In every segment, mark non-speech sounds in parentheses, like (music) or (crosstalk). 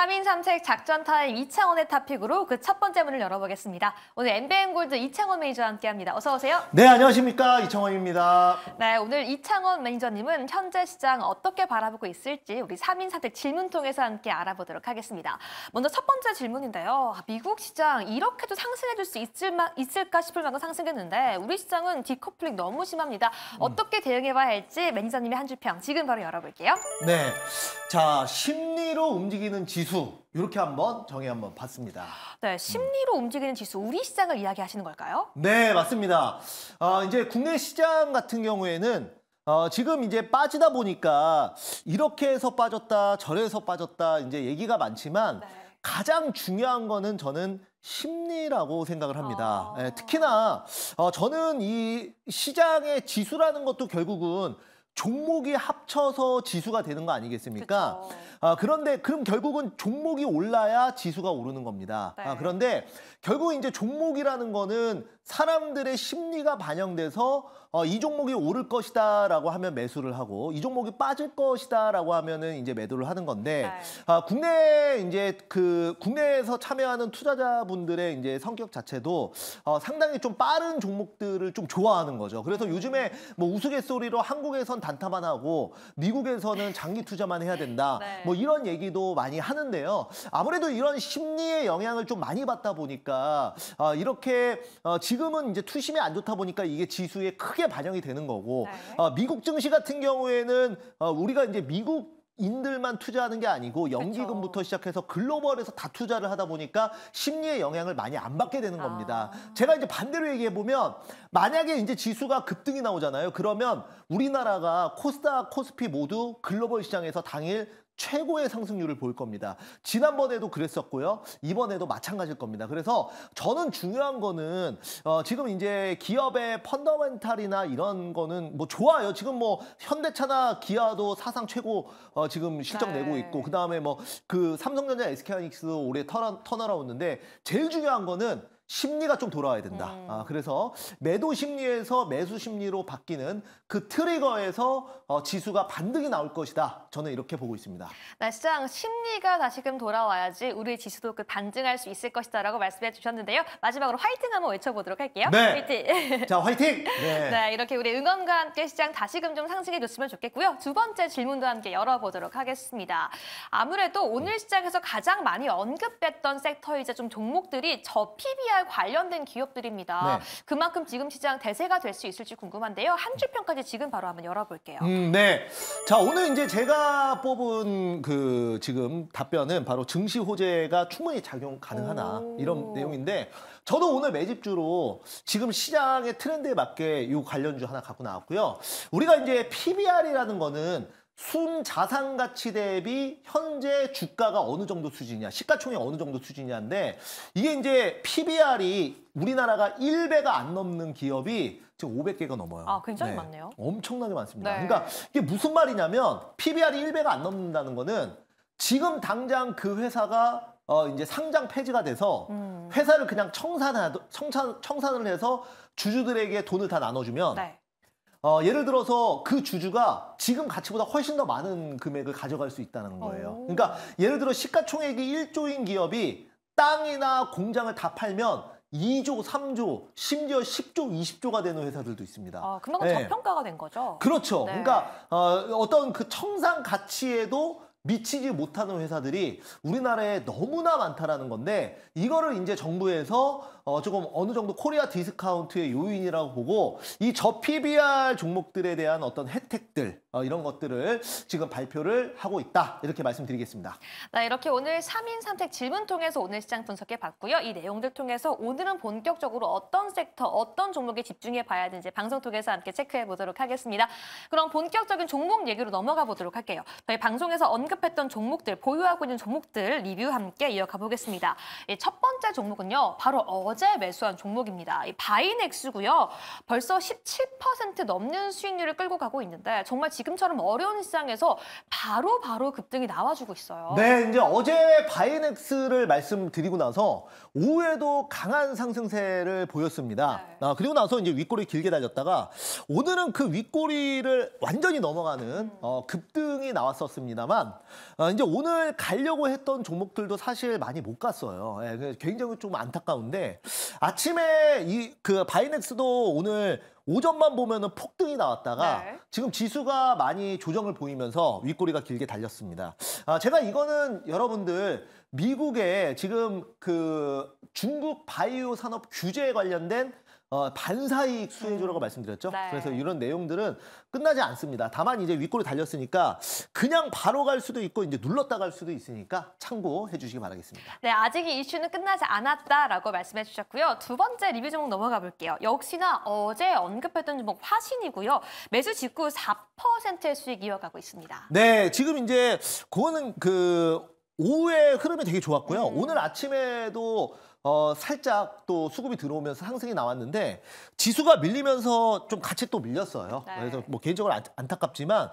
3인 3색 작전 타임 이창원의 탑픽으로 그 첫 번째 문을 열어보겠습니다. 오늘 MBN 골드 이창원 매니저와 함께합니다. 어서 오세요. 네, 안녕하십니까. 이창원입니다. 네, 오늘 이창원 매니저님은 현재 시장 어떻게 바라보고 있을지 우리 3인 3책 질문 통해서 함께 알아보도록 하겠습니다. 먼저 첫 번째 질문인데요. 아, 미국 시장 이렇게도 상승해줄 수 있을 마, 있을까 싶을 만큼 상승했는데 우리 시장은 디커플링 너무 심합니다. 음. 어떻게 대응해봐야 할지 매니저님의 한 줄 평 지금 바로 열어볼게요. 네, 자 심리로 움직이는 지수 지수 이렇게 한번 정의 한번 봤습니다. 네, 심리로 음. 움직이는 지수 우리 시장을 이야기하시는 걸까요? 네, 맞습니다. 어, 이제 국내 시장 같은 경우에는 어, 지금 이제 빠지다 보니까 이렇게 해서 빠졌다, 저래서 빠졌다 이제 얘기가 많지만 네. 가장 중요한 거는 저는 심리라고 생각을 합니다. 아... 예, 특히나 어, 저는 이 시장의 지수라는 것도 결국은 종목이 합쳐서 지수가 되는 거 아니겠습니까? 아, 그런데 그럼 결국은 종목이 올라야 지수가 오르는 겁니다. 아, 네. 아, 그런데 결국 이제 종목이라는 거는 사람들의 심리가 반영돼서 어, 이 종목이 오를 것이다라고 하면 매수를 하고 이 종목이 빠질 것이다라고 하면은 이제 매도를 하는 건데 네. 아, 국내 이제 그 국내에서 참여하는 투자자분들의 이제 성격 자체도 어, 상당히 좀 빠른 종목들을 좀 좋아하는 거죠. 그래서 요즘에 뭐 우스갯소리로 한국에선 단타만 하고 미국에서는 장기 투자만 해야 된다. 네. 뭐 이런 얘기도 많이 하는데요. 아무래도 이런 심리의 영향을 좀 많이 받다 보니까 어, 이렇게 어, 지금 지금은 이제 투심이 안 좋다 보니까 이게 지수에 크게 반영이 되는 거고 네. 어, 미국 증시 같은 경우에는 어, 우리가 이제 미국 인들만 투자하는 게 아니고 연기금부터 시작해서 글로벌에서 다 투자를 하다 보니까 심리의 영향을 많이 안 받게 되는 아. 겁니다. 아. 제가 이제 반대로 얘기해 보면 만약에 이제 지수가 급등이 나오잖아요. 그러면 우리나라가 코스닥, 코스피 모두 글로벌 시장에서 당일 최고의 상승률을 보일 겁니다. 지난번에도 그랬었고요. 이번에도 마찬가지일 겁니다. 그래서 저는 중요한 거는 어, 지금 이제 기업의 펀더멘탈이나 이런 거는 뭐 좋아요. 지금 뭐 현대차나 기아도 사상 최고 어, 지금 실적 네. 내고 있고 그다음에 뭐 그 삼성전자 SK하이닉스 올해 턴, 턴어라운드인데 제일 중요한 거는 심리가 좀 돌아와야 된다. 음. 아, 그래서 매도 심리에서 매수 심리로 바뀌는 그 트리거에서 어, 지수가 반등이 나올 것이다. 저는 이렇게 보고 있습니다. 네, 시장 심리가 다시금 돌아와야지 우리 지수도 그 반증할 수 있을 것이다라고 말씀해 주셨는데요. 마지막으로 화이팅 한번 외쳐보도록 할게요. 네. 화이팅! (laughs) 자, 화이팅! 네. 네, 이렇게 우리 응원과 함께 시장 다시금 좀 상승해 줬으면 좋겠고요. 두 번째 질문도 함께 열어보도록 하겠습니다. 아무래도 오늘 시장에서 가장 많이 언급됐던 섹터이자 좀 종목들이 저 PBR 잘 관련된 기업들입니다. 네. 그만큼 지금 시장 대세가 될 수 있을지 궁금한데요. 한 주 평까지 지금 바로 한번 열어볼게요. 음, 네. 자, 오늘 이제 제가 뽑은 그 지금 답변은 바로 증시 호재가 충분히 작용 가능하나 오. 이런 내용인데 저도 오늘 매집주로 지금 시장의 트렌드에 맞게 이 관련주 하나 갖고 나왔고요. 우리가 이제 PBR이라는 거는 순자산 가치 대비 현재 주가가 어느 정도 수준이냐, 시가총액 어느 정도 수준이냐인데 이게 이제 PBR이 우리나라가 1배가 안 넘는 기업이 지금 500개가 넘어요. 아, 굉장히 네. 많네요. 엄청나게 많습니다. 네. 그러니까 이게 무슨 말이냐면 PBR이 1배가 안 넘는다는 거는 지금 당장 그 회사가 어 이제 상장 폐지가 돼서 음. 회사를 그냥 청산 청산 청산을 해서 주주들에게 돈을 다 나눠주면 네. 어, 예를 들어서 그 주주가 지금 가치보다 훨씬 더 많은 금액을 가져갈 수 있다는 거예요. 오. 어. 그러니까 예를 들어 시가총액이 1조인 기업이 땅이나 공장을 다 팔면 2조, 3조, 심지어 10조, 20조가 되는 회사들도 있습니다. 아, 그만큼 네. 저평가가 된 거죠? 그렇죠. 네. 그러니까 어, 어떤 그 청산 가치에도 미치지 못하는 회사들이 우리나라에 너무나 많다라는 건데 이거를 이제 정부에서 어 조금 어느 정도 코리아 디스카운트의 요인이라고 보고 이 저 PBR 종목들에 대한 어떤 혜택들 어, 이런 것들을 지금 발표를 하고 있다. 이렇게 말씀드리겠습니다. 네, 이렇게 오늘 3인 3택 질문 통해서 오늘 시장 분석해 봤고요. 이 내용들 통해서 오늘은 본격적으로 어떤 섹터, 어떤 종목에 집중해 봐야 하는지 방송 통해서 함께 체크해 보도록 하겠습니다. 그럼 본격적인 종목 얘기로 넘어가 보도록 할게요. 저희 방송에서 언급했던 종목들, 보유하고 있는 종목들 리뷰 함께 이어가 보겠습니다. 예, 첫 번째 종목은요. 바로 어제 매수한 종목입니다. 바이넥스고요. 벌써 17% 넘는 수익률을 끌고 가고 있는데 정말 지금처럼 어려운 시장에서 바로바로 급등이 나와주고 있어요. 네, 이제 어제 바이넥스를 말씀드리고 나서 오후에도 강한 상승세를 보였습니다. 네. 아, 그리고 나서 이제 윗꼬리 길게 달렸다가 오늘은 그 윗꼬리를 완전히 넘어가는 음. 어, 급등이 나왔었습니다만 아, 이제 오늘 가려고 했던 종목들도 사실 많이 못 갔어요. 예, 굉장히 좀 안타까운데 아침에 이그 바이넥스도 오늘 오전만 보면은 폭등이 나왔다가 네. 지금 지수가 많이 조정을 보이면서 윗꼬리가 길게 달렸습니다. 아, 제가 이거는 여러분들 미국의 지금 그 중국 바이오 산업 규제에 관련된 어, 반사이익 수혜조라고 네. 음. 말씀드렸죠. 네. 그래서 이런 내용들은 끝나지 않습니다. 다만 이제 윗골이 달렸으니까 그냥 바로 갈 수도 있고 이제 눌렀다 갈 수도 있으니까 참고해 주시기 바라겠습니다. 네, 아직 이 이슈는 끝나지 않았다라고 말씀해 주셨고요. 두 번째 리뷰 종목 넘어가 볼게요. 역시나 어제 언급했던 종목 화신이고요. 매수 직후 4%의 수익 이어가고 있습니다. 네, 지금 이제 그거는 그 오후의 흐름이 되게 좋았고요. 음. 오늘 아침에도 어, 살짝 또 수급이 들어오면서 상승이 나왔는데 지수가 밀리면서 좀 같이 또 밀렸어요. 네. 그래서 뭐 개인적으로 안, 타깝지만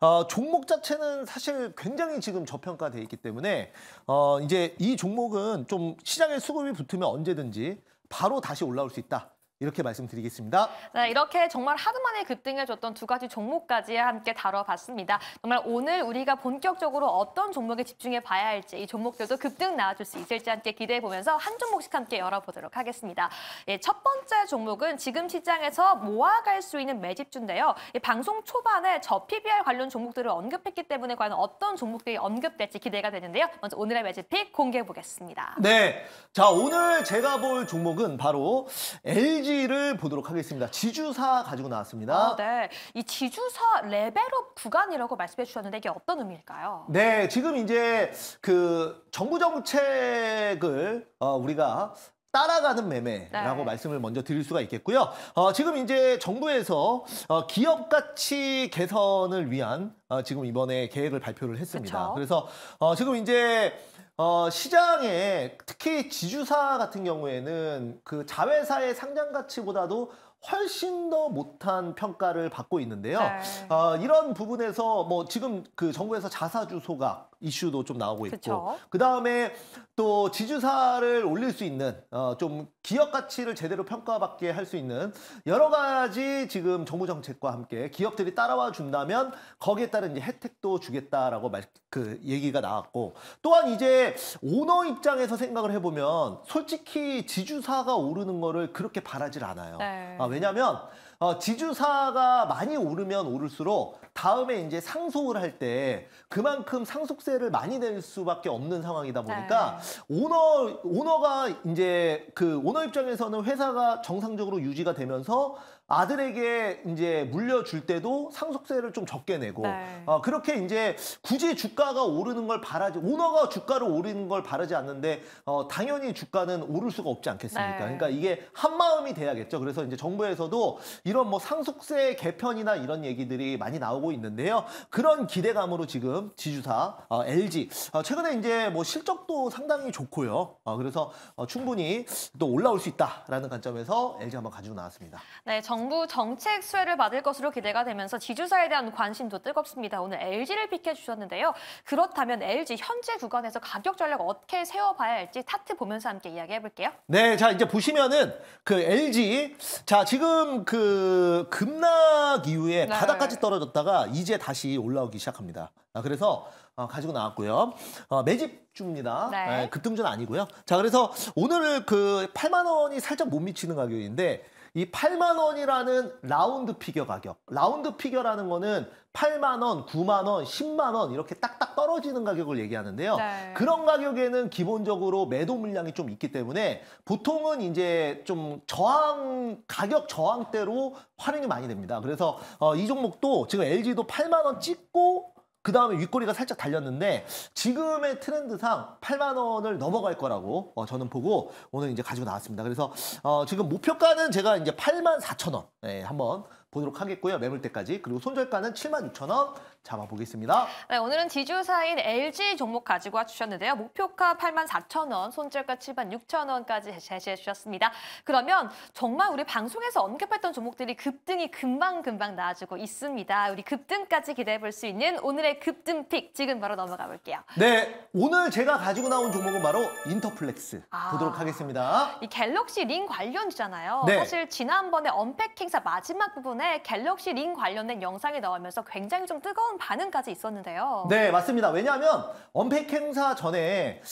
어, 종목 자체는 사실 굉장히 지금 저평가돼 있기 때문에 어, 이제 이 종목은 좀 시장에 수급이 붙으면 언제든지 바로 다시 올라올 수 있다. 이렇게 말씀드리겠습니다. 네, 이렇게 정말 하루 만에 급등해줬던 두 가지 종목까지 함께 다뤄봤습니다. 정말 오늘 우리가 본격적으로 어떤 종목에 집중해 봐야 할지 이 종목들도 급등 나와줄 수 있을지 함께 기대해 보면서 한 종목씩 함께 열어보도록 하겠습니다. 예, 첫 번째 종목은 지금 시장에서 모아갈 수 있는 매집주인데요. 예, 방송 초반에 저 PBR 관련 종목들을 언급했기 때문에 과연 어떤 종목들이 언급될지 기대가 되는데요. 먼저 오늘의 매집픽 공개해 보겠습니다. 네, 자, 오늘 제가 볼 종목은 바로 LG를 보도록 하겠습니다. 지주사 가지고 나왔습니다. 어, 네. 이 지주사 레벨업 구간이라고 말씀해 주셨는데 이게 어떤 의미일까요? 네, 지금 이제 그 정부 정책을 어, 우리가 따라가는 매매라고 네. 말씀을 먼저 드릴 수가 있겠고요. 어, 지금 이제 정부에서 어, 기업 가치 개선을 위한 어, 지금 이번에 계획을 발표를 했습니다. 그쵸? 그래서 어, 지금 이제 어, 시장에 특히 지주사 같은 경우에는 그 자회사의 상장 가치보다도 훨씬 더 못한 평가를 받고 있는데요. 네. 어, 이런 부분에서 뭐 지금 그 정부에서 자사주 소각 이슈도 좀 나오고 있고 그 다음에 또 지주사를 올릴 수 있는 어, 좀 기업 가치를 제대로 평가받게 할 수 있는 여러 가지 지금 정부 정책과 함께 기업들이 따라와 준다면 거기에 따른 이제 혜택도 주겠다라고 말, 그 얘기가 나왔고 또한 이제 오너 입장에서 생각을 해보면 솔직히 지주사가 오르는 거를 그렇게 바라질 않아요. 네. 아, 왜냐하면 어, 지주사가 많이 오르면 오를수록 다음에 이제 상속을 할 때 그만큼 상속세를 많이 낼 수밖에 없는 상황이다 보니까 네. 오너 오너가 이제 그 오너 입장에서는 회사가 정상적으로 유지가 되면서 아들에게 이제 물려줄 때도 상속세를 좀 적게 내고 네. 어, 그렇게 이제 굳이 주가가 오르는 걸 바라지 오너가 주가를 오르는 걸 바라지 않는데 어, 당연히 주가는 오를 수가 없지 않겠습니까? 네. 그러니까 이게 한 마음이 돼야겠죠. 그래서 이제 정부에서도 이런 뭐 상속세 개편이나 이런 얘기들이 많이 나오고 있는데요. 그런 기대감으로 지금 지주사 어, LG 어, 최근에 이제 뭐 실적도 상당히 좋고요. 어, 그래서 어, 충분히 또 올라올 수 있다라는 관점에서 LG 한번 가지고 나왔습니다. 네, 정... 정부 정책 수혜를 받을 것으로 기대가 되면서 지주사에 대한 관심도 뜨겁습니다. 오늘 LG를 비켜주셨는데요 그렇다면 LG 현재 구간에서 가격 전략 어떻게 세워봐야 할지 타트 보면서 함께 이야기해볼게요. 네, 자 이제 보시면은 그 LG 자 지금 그 급락 이후에 네. 바닥까지 떨어졌다가 이제 다시 올라오기 시작합니다. 아, 그래서 어, 가지고 나왔고요. 어, 매집주입니다. 네. 네, 급등주는 아니고요. 자 그래서 오늘 그 8만 원이 살짝 못 미치는 가격인데 이 8만 원이라는 라운드 피겨 가격. 라운드 피겨라는 거는 8만 원, 9만 원, 10만 원 이렇게 딱딱 떨어지는 가격을 얘기하는데요. 네. 그런 가격에는 기본적으로 매도 물량이 좀 있기 때문에 보통은 이제 좀 저항 가격 저항대로 활용이 많이 됩니다. 그래서 어, 이 종목도 지금 LG도 8만 원 찍고 그 다음에 윗꼬리가 살짝 달렸는데 지금의 트렌드상 8만 원을 넘어갈 거라고 어, 저는 보고 오늘 이제 가지고 나왔습니다. 그래서 어, 지금 목표가는 제가 이제 8만 4천 원에 예, 한번 보도록 하겠고요. 매물대까지. 그리고 손절가는 7만 6천 원 잡아보겠습니다. 네, 오늘은 지주사인 LG 종목 가지고 와주셨는데요. 목표가 8만 4천 원, 손절가 7만 6천 원까지 제시해 주셨습니다. 그러면 정말 우리 방송에서 언급했던 종목들이 급등이 금방금방 나아지고 있습니다. 우리 급등까지 기대해 볼 수 있는 오늘의 급등픽 지금 바로 넘어가 볼게요. 네, 오늘 제가 가지고 나온 종목은 바로 인터플렉스 아, 보도록 하겠습니다. 이 갤럭시 링관련이잖아요 네. 사실 지난번에 언팩킹사 마지막 부분 전에 갤럭시 링 관련된 영상이 나오면서 굉장히 좀 뜨거운 반응까지 있었는데요. 네, 맞습니다. 왜냐하면 언팩 행사 전에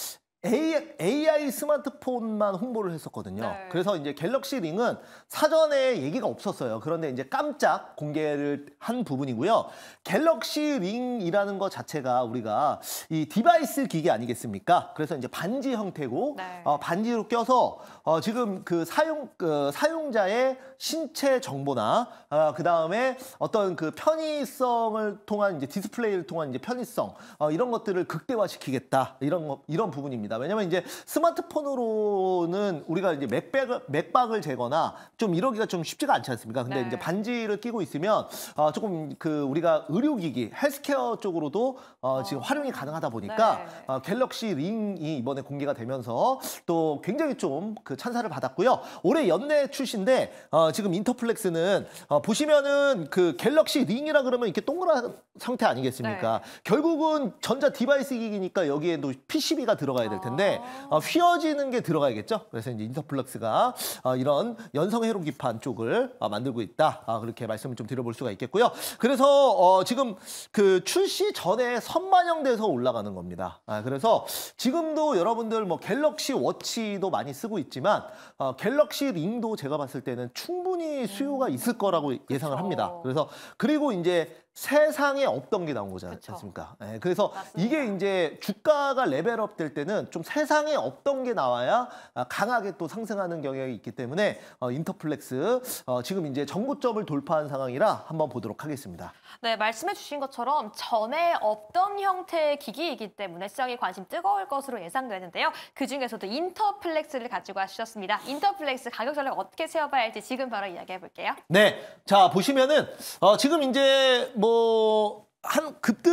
AI, 스마트폰만 홍보를 했었거든요. 네. 그래서 이제 갤럭시 링은 사전에 얘기가 없었어요. 그런데 이제 깜짝 공개를 한 부분이고요. 갤럭시 링이라는 것 자체가 우리가 이 디바이스 기계 아니겠습니까? 그래서 이제 반지 형태고 네. 어, 반지로 껴서 어, 지금 그 사용 그 사용자의 신체 정보나 어, 그 다음에 어떤 그 편의성을 통한 이제 디스플레이를 통한 이제 편의성 어, 이런 것들을 극대화시키겠다 이런 이런 부분입니다. 겁니다. 왜냐면 이제 스마트폰으로는 우리가 이제 맥박을, 맥박을 재거나 좀 이러기가 좀 쉽지가 않지 않습니까? 근데 네. 이제 반지를 끼고 있으면 어, 조금 그 우리가 의료기기, 헬스케어 쪽으로도 어, 어. 지금 활용이 가능하다 보니까 네. 어, 갤럭시 링이 이번에 공개가 되면서 또 굉장히 좀 그 찬사를 받았고요. 올해 연내 출시인데 어, 지금 인터플렉스는 어, 보시면은 그 갤럭시 링이라 그러면 이렇게 동그란 상태 아니겠습니까? 네. 결국은 전자 디바이스 기기니까 여기에도 PCB가 들어가야 되는 될 텐데 어, 휘어지는 게 들어가야겠죠. 그래서 이제 인터플럭스가 어, 이런 연성 회로 기판 쪽을 어, 만들고 있다. 아, 그렇게 말씀을 좀 드려볼 수가 있겠고요. 그래서 어, 지금 그 출시 전에 선반영돼서 올라가는 겁니다. 아, 그래서 지금도 여러분들 뭐 갤럭시 워치도 많이 쓰고 있지만 어, 갤럭시 링도 제가 봤을 때는 충분히 수요가 있을 거라고 예상을 합니다. 그래서 그리고 이제 세상에 없던 게 나온 거잖 그쵸. 습니까 네, 예, 그래서 맞습니다. 이게 이제 주가가 레벨업 될 때는 좀 세상에 없던 게 나와야 아, 강하게 또 상승하는 경향이 있기 때문에 어, 인터플렉스 어, 지금 이제 정고점을 돌파한 상황이라 한번 보도록 하겠습니다. 네, 말씀해 주신 것처럼 전에 없던 형태의 기기이기 때문에 시장의 관심 뜨거울 것으로 예상되는데요. 그중에서도 인터플렉스를 가지고 하셨습니다. 인터플렉스 가격 전략 어떻게 세워봐야 할지 지금 바로 이야기해 볼게요. 네, 자 보시면은 어, 지금 이제 뭐 뭐, 한 급등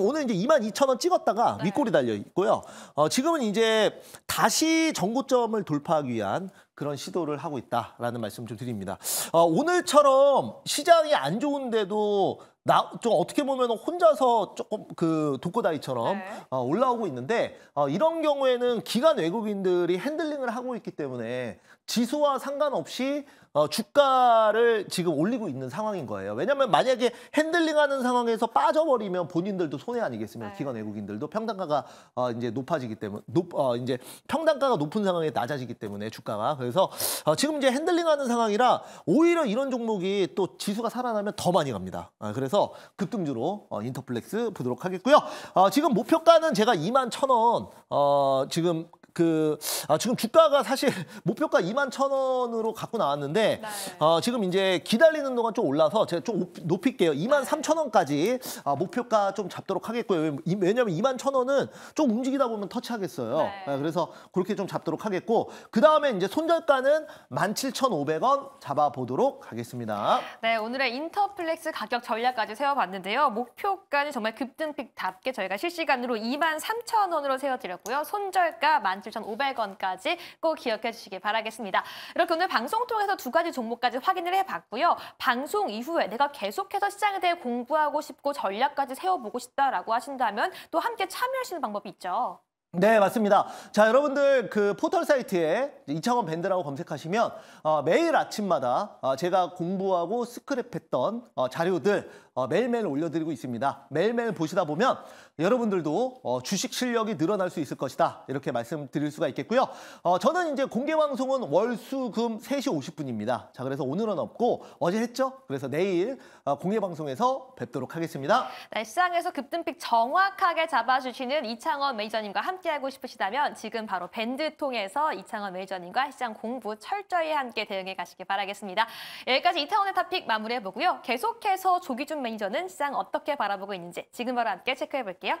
오늘 이제 22,000원 찍었다가 네. 윗골이 달려 있고요. 어, 지금은 이제 다시 전고점을 돌파하기 위한 그런 시도를 하고 있다라는 말씀 좀 드립니다. 어, 오늘처럼 시장이 안 좋은데도 나 좀 어떻게 보면 혼자서 조금 그 독고다이처럼 네. 어, 올라오고 있는데 어, 이런 경우에는 기관 외국인들이 핸들링을 하고 있기 때문에 지수와 상관없이 어, 주가를 지금 올리고 있는 상황인 거예요. 왜냐하면 만약에 핸들링하는 상황에서 빠져버리면 본인들도 손해 아니겠습니까? 네. 기관 외국인들도 평단가가 어, 이제 높아지기 때문에 높, 어, 이제 평단가가 높은 상황에 낮아지기 때문에 주가가 그래서 어, 지금 이제 핸들링하는 상황이라 오히려 이런 종목이 또 지수가 살아나면 더 많이 갑니다. 아, 그래서 급등주로 어, 인터플렉스 보도록 하겠고요. 어, 지금 목표가는 제가 2만 1천 원 어, 지금 그 아, 지금 주가가 사실 (laughs) 목표가 2만 천 원으로 갖고 나왔는데 네. 어, 지금 이제 기다리는 동안 좀 올라서 제가 좀 높일게요. 2만 3천 원까지 아, 목표가 좀 잡도록 하겠고요. 왜냐하면 2만 천 원은 좀 움직이다 보면 터치하겠어요. 네. 아, 그래서 그렇게 좀 잡도록 하겠고 그 다음에 이제 손절가는 17,500원 잡아보도록 하겠습니다. 네, 오늘의 인터플렉스 가격 전략까지 세워봤는데요. 목표가는 정말 급등픽답게 저희가 실시간으로 2만 3천 원으로 세워드렸고요. 손절가 1 17,500원까지 꼭 기억해 주시기 바라겠습니다. 이렇게 오늘 방송 통해서 두 가지 종목까지 확인을 해봤고요. 방송 이후에 내가 계속해서 시장에 대해 공부하고 싶고 전략까지 세워보고 싶다라고 하신다면 또 함께 참여하시는 방법이 있죠. 네, 맞습니다. 자, 여러분들 그 포털 사이트에 이창원 밴드라고 검색하시면 어, 매일 아침마다 어, 제가 공부하고 스크랩했던 어, 자료들 어, 매일매일 올려드리고 있습니다. 매일매일 보시다 보면 여러분들도 어, 주식 실력이 늘어날 수 있을 것이다. 이렇게 말씀드릴 수가 있겠고요. 어, 저는 이제 공개 방송은 월수금 3시 50분입니다. 자, 그래서 오늘은 없고 어제 했죠? 그래서 내일 어, 공개 방송에서 뵙도록 하겠습니다. 네, 시장에서 급등픽 정확하게 잡아주시는 이창원 매니저님과 함께하고 싶으시다면 지금 바로 밴드 통해서 이창원 매니저님과 시장 공부 철저히 함께 대응해 가시길 바라겠습니다. 여기까지 이태원의 탑픽 마무리해보고요. 계속해서 조기준 매니저는 시장 어떻게 바라보고 있는지 지금 바로 함께 체크해 볼게요.